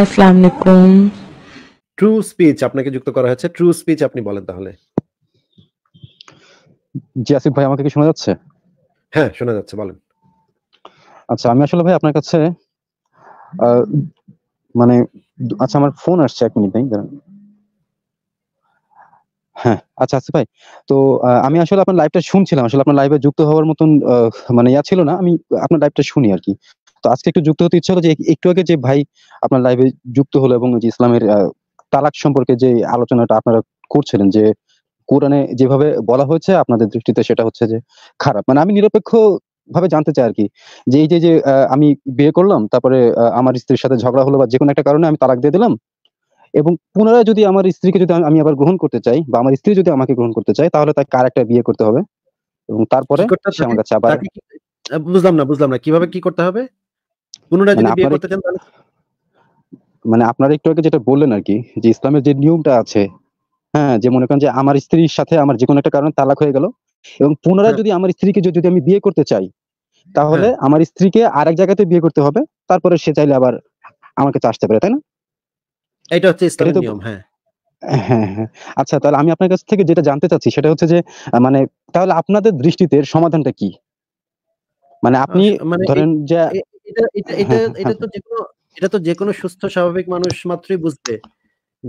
আসসালামু আলাইকুম true speech আপনাকে যুক্ত করা হয়েছে ট্রু স্পিচ আপনি বলেন তাহলে জি আসিফ ভাই আমাকে কি শোনা যাচ্ছে হ্যাঁ শোনা যাচ্ছে বলেন আচ্ছা আমি আসলে ভাই আপনার কাছে মানে আচ্ছা আমার ফোন আসছে এক মিনিট ভাই হ্যাঁ আচ্ছা আসিফ ভাই তো আমি আসলে আপনার লাইভটা শুনছিলাম আসলে আপনার লাইভে যুক্ত হওয়ার মতন মানে ইয়া ছিল না আমি আপনার লাইভটা শুনি আর কি তো আজকে একটু যুক্ত হতে ইচ্ছা হলো যে একটু আগে যে ভাই আপনার লাইভে যুক্ত হলো এবং যে ইসলামের তালাক সম্পর্কে যে আলোচনাটা আপনারা করছিলেন যে কোরআনে যেভাবে বলা হয়েছে আপনাদের দৃষ্টিতে সেটা হচ্ছে যে খারাপ মানে আমি নিরপেক্ষ ভাবে জানতে চাই আর কি যে এই যে যে আমি বিয়ে করলাম তারপরে আমার স্ত্রীর সাথে ঝগড়া হলো বা যে কোনো একটা কারণে আমি তালাক দিয়ে দিলাম এবং পুনরায় যদি আমার স্ত্রীকে যদি আমি আবার গ্রহণ করতে চাই বা আমার স্ত্রী যদি আমাকে গ্রহণ করতে চাই তাহলে তাকে আর একটা বিয়ে করতে হবে এবং তারপরে আমার কাছে আবার বুঝলাম না বুঝলাম না কিভাবে কি করতে হবে মানে যদি বিয়ে করতে চান তাহলে মানে আপনারা একটু আগে যেটা বললেন আর কি যে ইসলামের যে নিয়মটা আছে হ্যাঁ যে মনে করেন যে আমার স্ত্রীর সাথে আমার যে কোনো একটা কারণে তালাক হয়ে গেল এবং পুনরায় হ্যাঁ। যদি আমার স্ত্রীকে যদি আমি বিয়ে করতে চাই তাহলে হ্যাঁ। আমার স্ত্রীকে আরেক জায়গাতে বিয়ে করতে হবে তারপরে সে চাইলে আবার আমাকে তো আসতে পারে তাই না এটা হচ্ছে ইসলামের নিয়ম হ্যাঁ হ্যাঁ হ্যাঁ আচ্ছা তাহলে আমি আপনার কাছ থেকে যেটা জানতে চাচ্ছি সেটা হচ্ছে যে মানে তাহলে আপনাদের দৃষ্টিতে সমাধানটা কি মানে আপনি মানে ধরেন যে এটা এটা এটা হ্যাঁ, হ্যাঁ, এটা তো যে কোনো এটা তো যে সুস্থ স্বাভাবিক মানুষ মাত্রই বুঝবে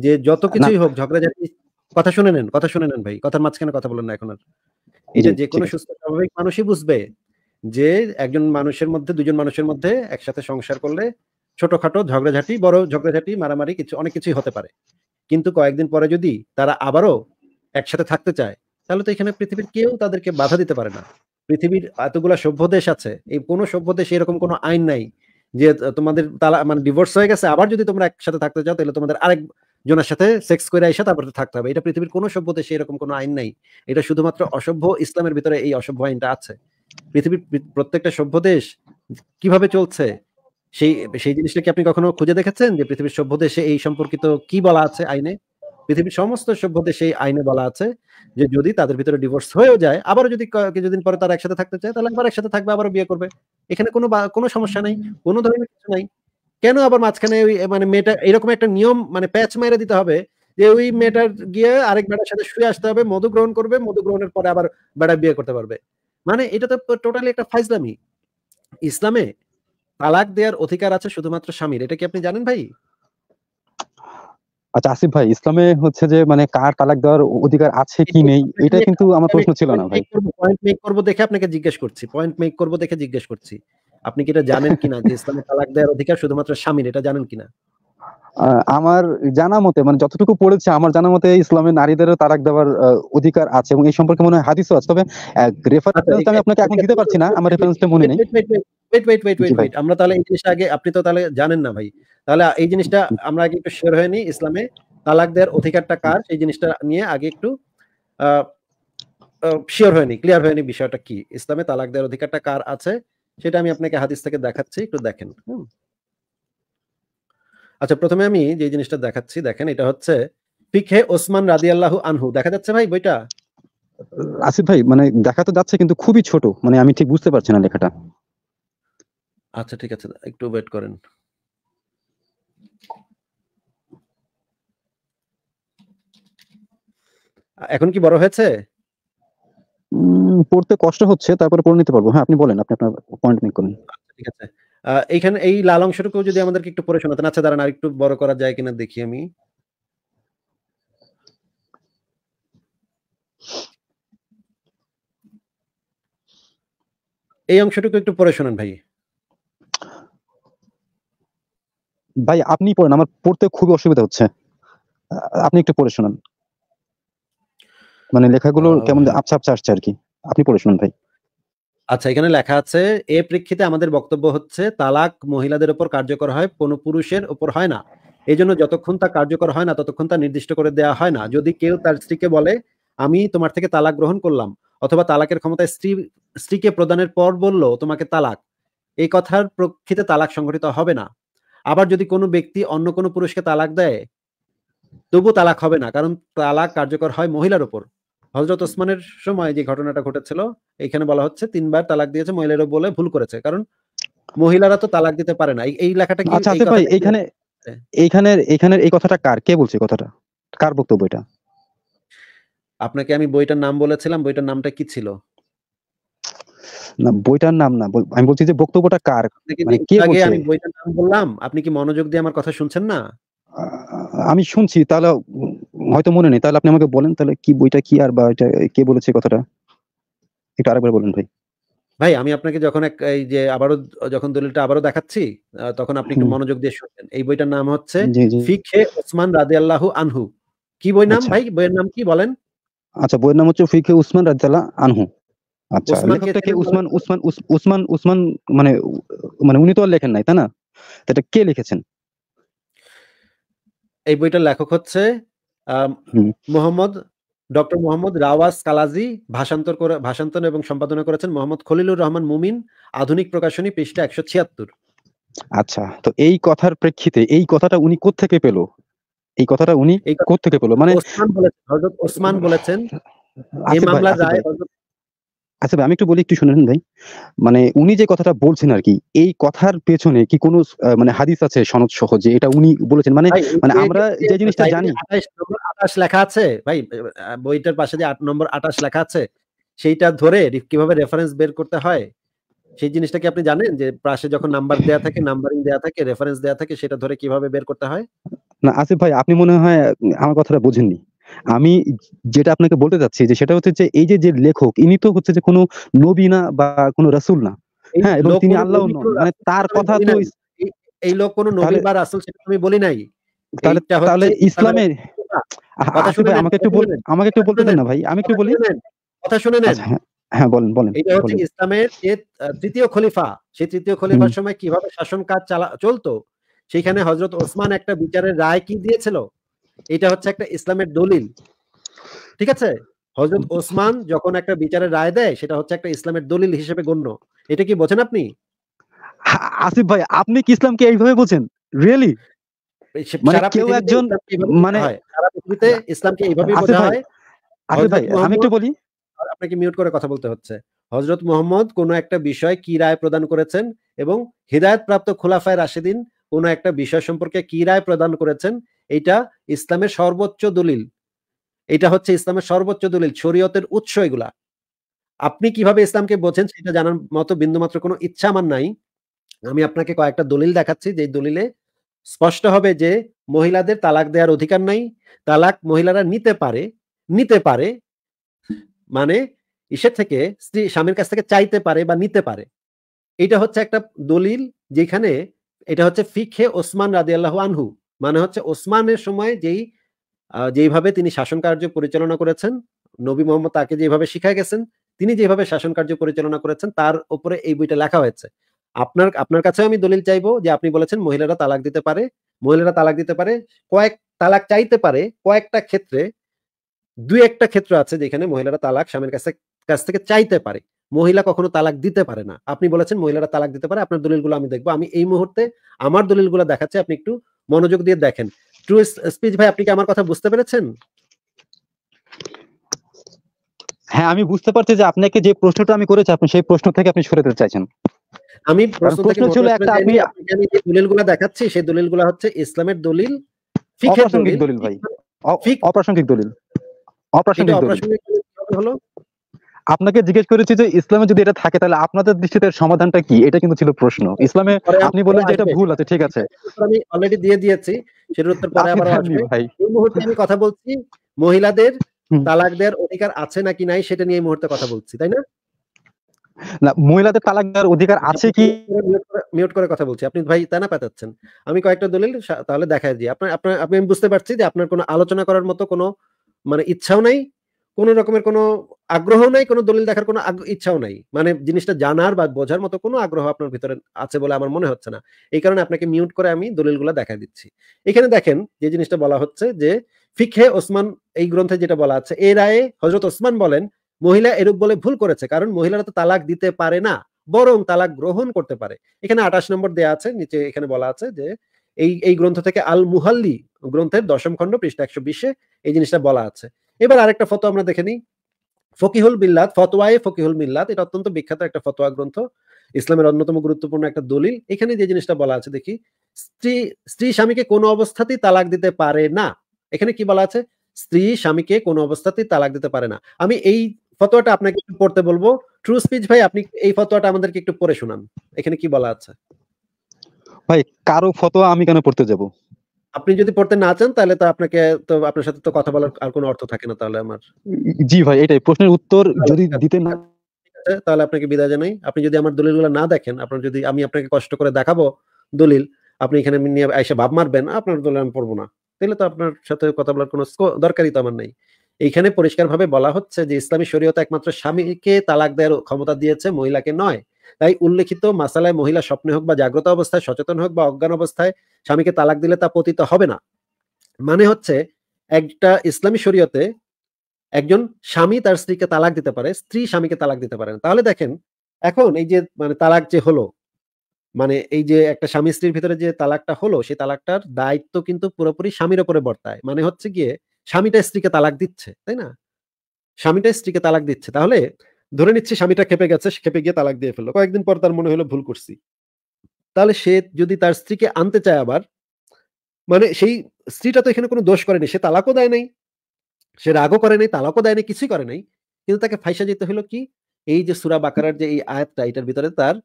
যে যত কিছুই হোক ঝগড়া ঝগড়াঝাটি কথা শুনে নেন কথা শুনে নেন ভাই কথার মাঝখানে কথা বলেন না এখন আর এটা যে কোনো সুস্থ স্বাভাবিক মানুষই বুঝবে যে একজন মানুষের মধ্যে দুজন মানুষের মধ্যে একসাথে সংসার করলে ছোটখাটো ঝগড়াঝাটি বড় ঝগড়াঝাটি মারামারি কিছু অনেক কিছুই হতে পারে কিন্তু কয়েকদিন পরে যদি তারা আবারও একসাথে থাকতে চায় তাহলে তো এখানে পৃথিবীর কেউ তাদেরকে বাধা দিতে পারে না পৃথিবীর এতগুলা সভ্য দেশ আছে এই কোন সভ্য দেশ এরকম কোনো আইন নাই যে তোমাদের তালা মানে ডিভোর্স হয়ে গেছে আবার যদি তোমরা একসাথে থাকতে চাও তাহলে তোমাদের আরেক জনের সাথে সেক্স করে এসে তারপর থাকতে হবে এটা পৃথিবীর কোনো সভ্য দেশে এরকম কোনো আইন নাই এটা শুধুমাত্র অসভ্য ইসলামের ভিতরে এই অসভ্য আইনটা আছে পৃথিবীর প্রত্যেকটা সভ্য দেশ কিভাবে চলছে সেই সেই জিনিসটা কি আপনি কখনো খুঁজে দেখেছেন যে পৃথিবীর সভ্য দেশে এই সম্পর্কিত কি বলা আছে আইনে পৃথিবীর সমস্ত সভ্যতে সেই আইনে বলা আছে যে যদি তাদের ভিতরে ডিভোর্স হয়েও যায় আবার যদি কিছুদিন পরে তারা একসাথে থাকতে চায় তাহলে আবার একসাথে থাকবে আবারও বিয়ে করবে এখানে কোনো কোনো সমস্যা নাই কোনো ধরনের কিছু নাই কেন আবার মাঝখানে ওই মানে মেয়েটা এরকম একটা নিয়ম মানে প্যাচ মেরে দিতে হবে যে ওই মেয়েটার গিয়ে আরেক বেটার সাথে শুয়ে আসতে হবে মধু গ্রহণ করবে মধু গ্রহণের পরে আবার বেটা বিয়ে করতে পারবে মানে এটা তো টোটালি একটা ফাইজলামি ইসলামে তালাক দেওয়ার অধিকার আছে শুধুমাত্র স্বামীর এটা কি আপনি জানেন ভাই আচ্ছা আসিফ ভাই ইসলামে হচ্ছে যে মানে কার তালাক দেওয়ার অধিকার আছে কি নেই এটা কিন্তু আমার প্রশ্ন ছিল না ভাই পয়েন্ট মেক করব দেখে আপনাকে জিজ্ঞেস করছি পয়েন্ট মেক করব দেখে জিজ্ঞেস করছি আপনি কি এটা জানেন কিনা যে ইসলামে তালাক দেওয়ার অধিকার শুধুমাত্র স্বামীর এটা জানেন কিনা আমার জানা মতে মানে যতটুকু পড়েছে আমার জানা মতে ইসলামে নারীদেরও তালাক দেওয়ার অধিকার আছে এবং এই সম্পর্কে মনে হয় হাদিসও আছে তবে রেফারেন্স আচ্ছা, আমি আপনাকে এখন দিতে পারছি না আমার রেফারেন্সটা মনে নেই ওয়েট ওয়েট ওয়েট ওয়েট আমরা তাহলে এই জিনিসটা আগে আপনি তো তাহলে জানেন না ভাই তাহলে এই জিনিসটা আমরা আগে একটু শেয়ার হয়নি ইসলামে তালাক দেওয়ার অধিকারটা কার সেই জিনিসটা নিয়ে আগে একটু শিওর হয়নি ক্লিয়ার হয়নি বিষয়টা কি ইসলামে তালাক দেওয়ার অধিকারটা কার আছে সেটা আমি আপনাকে হাদিস থেকে দেখাচ্ছি একটু দেখেন আচ্ছা প্রথমে আমি যে জিনিসটা দেখাচ্ছি দেখেন এটা হচ্ছে পিখে ওসমান রাদি আল্লাহ আনহু দেখা যাচ্ছে ভাই বইটা আসিফ ভাই মানে দেখা তো যাচ্ছে কিন্তু খুবই ছোট মানে আমি ঠিক বুঝতে পারছি না লেখাটা আচ্ছা ঠিক আছে একটু ওয়েট করেন এখন কি বড় হয়েছে পড়তে কষ্ট হচ্ছে তারপরে পড়ে নিতে পারবো হ্যাঁ আপনি বলেন আপনি আপনার পয়েন্ট মেক করুন ঠিক আছে এইখানে এই লাল অংশটুকু যদি আমাদেরকে একটু পড়ে শোনাতেন আচ্ছা দাঁড়ান আর একটু বড় করা যায় কিনা দেখি আমি এই অংশটুকু একটু পড়ে শোনান ভাই ভাই আপনি পড়েন আমার পড়তে খুবই অসুবিধা হচ্ছে আপনি একটু পড়ে শোনান মানে লেখাগুলো কেমন হ্যাঁ। আবছা আবছা আসছে আর কি আপনি পড়ে শুনুন ভাই আচ্ছা এখানে লেখা আছে এ প্রেক্ষিতে আমাদের বক্তব্য হচ্ছে তালাক মহিলাদের উপর কার্যকর হয় কোনো পুরুষের উপর হয় না এই জন্য যতক্ষণ তা কার্যকর হয় না ততক্ষণ তা নির্দিষ্ট করে দেয়া হয় না যদি কেউ তার স্ত্রীকে বলে আমি তোমার থেকে তালাক গ্রহণ করলাম অথবা তালাকের ক্ষমতায় স্ত্রী স্ত্রীকে প্রদানের পর বলল তোমাকে তালাক এই কথার প্রেক্ষিতে তালাক সংঘটিত হবে না আবার যদি কোনো ব্যক্তি অন্য কোনো পুরুষকে তালাক দেয় তবু তালাক হবে না কারণ তালাক কার্যকর হয় মহিলার উপর হজরত ওসমানের সময় যে ঘটনাটা ঘটেছিল এখানে বলা হচ্ছে তিনবার তালাক দিয়েছে মহিলারা বলে ভুল করেছে কারণ মহিলারা তো তালাক দিতে পারে না এই লেখাটা কি আচ্ছা ভাই এখানে হ্যাঁ। এইখানের এখানের এই কথাটা কার কে বলছে কথাটা কার বক্তব্যটা আপনাকে আমি বইটার নাম বলেছিলাম বইটার নামটা কি ছিল না বইটার নাম না আমি বলছি যে বক্তব্যটা কার মানে কে আমি বইটার নাম বললাম আপনি কি মনোযোগ দিয়ে আমার কথা শুনছেন না আমি শুনছি তাহলে হয়তো মনে নেই তাহলে আপনি আমাকে বলেন তাহলে কি বইটা কি আর বা এটা কে বলেছে কথাটা একটু আরেকবার বলুন ভাই ভাই আমি আপনাকে যখন এক এই যে আবারও যখন দলিলটা আবারও দেখাচ্ছি তখন আপনি একটু মনোযোগ দিয়ে শুনবেন এই বইটার নাম হচ্ছে ফিখে ওসমান রাদিয়াল্লাহু আনহু কি বই নাম আচ্ছা। ভাই বইয়ের নাম কি বলেন আচ্ছা বইয়ের নাম হচ্ছে ফিখে ওসমান রাদিয়াল্লাহু আনহু আচ্ছা লেখকটা কে উসমান উসমান উসমান উসমান মানে মানে উনি তো আর লেখেন নাই তাই না এটা কে লিখেছেন এই বইটার লেখক হচ্ছে মোহাম্মদ ডক্টর মোহাম্মদ রাওয়াজ কালাজি ভাষান্তর করে ভাষান্তর এবং সম্পাদনা করেছেন মোহাম্মদ খলিলুর রহমান মুমিন আধুনিক প্রকাশনী পৃষ্ঠা একশো ছিয়াত্তর আচ্ছা তো এই কথার প্রেক্ষিতে এই কথাটা উনি থেকে পেল এই কথাটা উনি কোত্থেকে পেল মানে ওসমান বলেছেন ওসমান বলেছেন আচ্ছা এই মামলা যায় আচ্ছা আচ্ছা আমি একটু বলি একটু শুনেন ভাই মানে উনি যে কথাটা বলছেন আর কি এই কথার পেছনে কি কোনো মানে হাদিস আছে সনদ সহ যে এটা উনি বলেছেন মানে মানে আমরা যে জিনিসটা জানি আঠাশ লেখা আছে ভাই বইটার পাশে যে আট নম্বর আঠাশ লেখা আছে সেইটা ধরে কিভাবে রেফারেন্স বের করতে হয় সেই জিনিসটা কি আপনি জানেন যে পাশে যখন নাম্বার দেয়া থাকে নাম্বারিং দেয়া থাকে রেফারেন্স দেয়া থাকে সেটা ধরে কিভাবে বের করতে হয় না আসিফ ভাই আপনি মনে হয় আমার কথাটা বুঝেননি আমি যেটা আপনাকে বলতে চাচ্ছি যে সেটা হচ্ছে যে এই যে যে লেখক ইনি তো হচ্ছে যে কোনো নবী না বা কোনো রাসুল না হ্যাঁ এবং তিনি আল্লাহ মানে তার কথা তো এই লোক কোনো নবী বা রাসূল সেটা আমি বলি নাই তাহলে তাহলে ইসলামের আমাকে একটু বলেন আমাকে একটু বলতে দেন না ভাই আমি একটু বলি কথা শুনে নেন আচ্ছা, হ্যাঁ, হ্যাঁ বলেন বলেন এটা হচ্ছে ইসলামের যে তৃতীয় খলিফা সেই তৃতীয় খলিফার সময় কিভাবে শাসন কাজ চলতো সেখানে হযরত ওসমান একটা বিচারের রায় কি দিয়েছিল এটা হচ্ছে একটা ইসলামের দলিল ঠিক আছে হজরত ওসমান যখন একটা বিচারের রায় দেয় সেটা হচ্ছে একটা ইসলামের দলিল হিসেবে গণ্য এটা কি বোঝেন আপনি আসিফ ভাই আপনি কি ইসলামকে এইভাবে বোঝেন রিয়েলি মানে কেউ একজন মানে সারা পৃথিবীতে ইসলামকে এইভাবে মানে বোঝা হয় আসিফ ভাই আমি একটু বলি আপনাকে মিউট করে কথা বলতে হচ্ছে হজরত মোহাম্মদ কোন একটা বিষয় কি রায় প্রদান করেছেন এবং হৃদায়ত প্রাপ্ত খোলাফায় রাশেদিন কোন একটা বিষয় সম্পর্কে কি রায় প্রদান করেছেন এটা ইসলামের সর্বোচ্চ দলিল এটা হচ্ছে ইসলামের সর্বোচ্চ দলিল শরীয়তের উৎস এগুলা আপনি কিভাবে ইসলামকে বোঝেন সেটা জানার মতো বিন্দুমাত্র কোনো ইচ্ছা আমার নাই আমি আপনাকে কয়েকটা দলিল দেখাচ্ছি যে দলিলে স্পষ্ট হবে যে মহিলাদের তালাক দেওয়ার অধিকার নাই তালাক মহিলারা নিতে পারে নিতে পারে মানে ইসের থেকে স্ত্রী স্বামীর কাছ থেকে চাইতে পারে বা নিতে পারে এটা হচ্ছে একটা দলিল যেখানে এটা হচ্ছে ফিখে ওসমান আল্লাহ আনহু মানে হচ্ছে ওসমানের সময় যেই যেইভাবে তিনি শাসন কার্য পরিচালনা করেছেন নবী মোহাম্মদ তাকে যেভাবে শিখায় গেছেন তিনি যেভাবে শাসন কার্য পরিচালনা করেছেন তার উপরে এই বইটা লেখা হয়েছে আপনার আপনার কাছে আমি দলিল চাইবো যে আপনি বলেছেন মহিলারা তালাক দিতে পারে মহিলারা তালাক দিতে পারে কয়েক তালাক চাইতে পারে কয়েকটা ক্ষেত্রে দুই একটা ক্ষেত্র আছে যেখানে মহিলারা তালাক স্বামীর কাছে কাছ থেকে চাইতে পারে মহিলা কখনো তালাক দিতে পারে না আপনি বলেছেন মহিলারা তালাক দিতে পারে আপনার দলিলগুলো আমি দেখবো আমি এই মুহূর্তে আমার দলিলগুলো দেখাচ্ছি আপনি একটু মনোযোগ দিয়ে দেখেন ট্রু স্পিচ ভাই আপনি কি আমার কথা বুঝতে পেরেছেন হ্যাঁ আমি বুঝতে পারছি যে আপনাকে যে প্রশ্নটা আমি করেছি আপনি সেই প্রশ্ন থেকে আপনি সরে যেতে চাইছেন আমি প্রশ্ন ছিল একটা আমি আমি যে দলিলগুলো দেখাচ্ছি সেই দলিলগুলো হচ্ছে ইসলামের দলিল ফিকহের দলিল ভাই অপ্রাসঙ্গিক দলিল অপ্রাসঙ্গিক দলিল হলো আপনাকে জিজ্ঞেস করেছি যে ইসলামে যদি এটা থাকে তাহলে আপনাদের দৃষ্টিতে সমাধানটা কি এটা কিন্তু ছিল প্রশ্ন ইসলামে আপনি বললেন যে এটা ভুল আছে ঠিক আছে আমি অলরেডি দিয়ে দিয়েছি সেটার উত্তর পরে আবার আসবে এই মুহূর্তে আমি কথা বলছি মহিলাদের তালাক দেওয়ার অধিকার আছে নাকি নাই সেটা নিয়ে এই মুহূর্তে কথা বলছি তাই না না মহিলাদের তালাক দেওয়ার অধিকার আছে কি মিউট করে কথা বলছি আপনি ভাই তা না পাতাচ্ছেন আমি কয়েকটা দলিল তাহলে দেখা দিই আপনার আপনার বুঝতে পারছি যে আপনার কোনো আলোচনা করার মতো কোনো মানে ইচ্ছাও নাই কোনো রকমের কোনো আগ্রহ নাই কোনো দলিল দেখার কোনো ইচ্ছাও নাই মানে জিনিসটা জানার বা বোঝার মতো কোনো আগ্রহ আপনার ভিতরে আছে বলে আমার মনে হচ্ছে না এই কারণে আপনাকে মিউট করে আমি দলিলগুলো দেখা দিচ্ছি এখানে দেখেন যে জিনিসটা বলা হচ্ছে যে ফিখে ওসমান এই গ্রন্থে যেটা বলা আছে এ রায়ে হজরত ওসমান বলেন মহিলা এরূপ বলে ভুল করেছে কারণ মহিলারা তো তালাক দিতে পারে না বরং তালাক গ্রহণ করতে পারে এখানে আঠাশ নম্বর দেয়া আছে নিচে এখানে বলা আছে যে এই এই গ্রন্থ থেকে আল মুহাল্লি গ্রন্থের দশম খণ্ড পৃষ্ঠা একশো বিশে এই জিনিসটা বলা আছে এবার আরেকটা ফতো আমরা দেখে নিই ফকিহুল মিল্লাত ফতোয়ায়ে ফকিহুল মিল্লাত এটা অত্যন্ত বিখ্যাত একটা ফতোয়া গ্রন্থ ইসলামের অন্যতম গুরুত্বপূর্ণ একটা দলিল এখানে যে জিনিসটা বলা আছে দেখি স্ত্রী স্ত্রী স্বামীকে কোনো অবস্থাতেই তালাক দিতে পারে না এখানে কি বলা আছে স্ত্রী স্বামীকে কোনো অবস্থাতেই তালাক দিতে পারে না আমি এই ফতোয়াটা আপনাকে একটু পড়তে বলবো ট্রু স্পিচ ভাই আপনি এই ফতোয়াটা আমাদেরকে একটু পড়ে শোনান এখানে কি বলা আছে ভাই কারো ফতোয়া আমি কেন পড়তে যাব আপনি যদি পড়তে না চান তাহলে তো আপনাকে তো আপনার সাথে তো কথা বলার আর কোনো অর্থ থাকে না তাহলে আমার জি ভাই এটাই প্রশ্নের উত্তর যদি দিতে না তাহলে আপনাকে বিদায় জানাই আপনি যদি আমার দলিলগুলো না দেখেন আপনার যদি আমি আপনাকে কষ্ট করে দেখাবো দলিল আপনি এখানে নিয়ে এসে ভাব মারবেন আপনার দলিল আমি পড়বো না তাহলে তো আপনার সাথে কথা বলার কোনো দরকারই তো আমার নেই এইখানে পরিষ্কারভাবে বলা হচ্ছে যে ইসলামী শরীয়ত একমাত্র স্বামীকে তালাক দেওয়ার ক্ষমতা দিয়েছে মহিলাকে নয় তাই উল্লেখিত মাসালায় মহিলা স্বপ্নে হোক বা জাগ্রত অবস্থায় সচেতন হোক বা অজ্ঞান অবস্থায় স্বামীকে তালাক দিলে তা পতিত হবে না মানে হচ্ছে একটা ইসলামী শরীয়তে একজন স্বামী তার স্ত্রীকে তালাক দিতে পারে স্ত্রী স্বামীকে তালাক দিতে পারে তাহলে দেখেন এখন এই যে মানে তালাক যে হলো মানে এই যে একটা স্বামী স্ত্রীর ভিতরে যে তালাকটা হলো সেই তালাকটার দায়িত্ব কিন্তু পুরোপুরি স্বামীর ওপরে বর্তায় মানে হচ্ছে গিয়ে স্বামীটা স্ত্রীকে তালাক দিচ্ছে তাই না স্বামীটা স্ত্রীকে তালাক দিচ্ছে তাহলে ধরে নিচ্ছে স্বামীটা খেপে গেছে খেপে গিয়ে তালাক দিয়ে ফেললো কয়েকদিন পর তার মনে হলো ভুল করছি তাহলে সে যদি তার স্ত্রীকে আনতে চায় আবার মানে সেই স্ত্রীটা তো এখানে কোনো দোষ করেনি সে তালাকও দেয় নাই সে রাগও করে নাই তালাকও দেয় নাই কিছুই করে নাই কিন্তু তাকে ফাইসা যেতে হলো কি এই যে সুরা বাকারার যে এই আয়াতটা এটার ভিতরে তার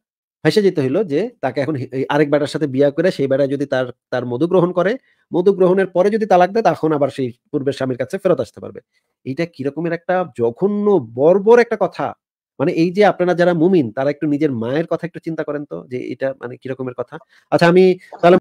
ফেসে যেতে হইলো যে তাকে এখন আরেক বেটার সাথে বিয়া করে সেই বেটায় যদি তার তার মধু গ্রহণ করে মধু গ্রহণের পরে যদি তালাক দেয় তখন আবার সেই পূর্বের স্বামীর কাছে ফেরত আসতে পারবে এইটা কিরকমের একটা জঘন্য বর্বর একটা কথা মানে এই যে আপনারা যারা মুমিন তারা একটু নিজের মায়ের কথা একটু চিন্তা করেন তো যে এটা মানে কিরকমের কথা আচ্ছা আমি তাহলে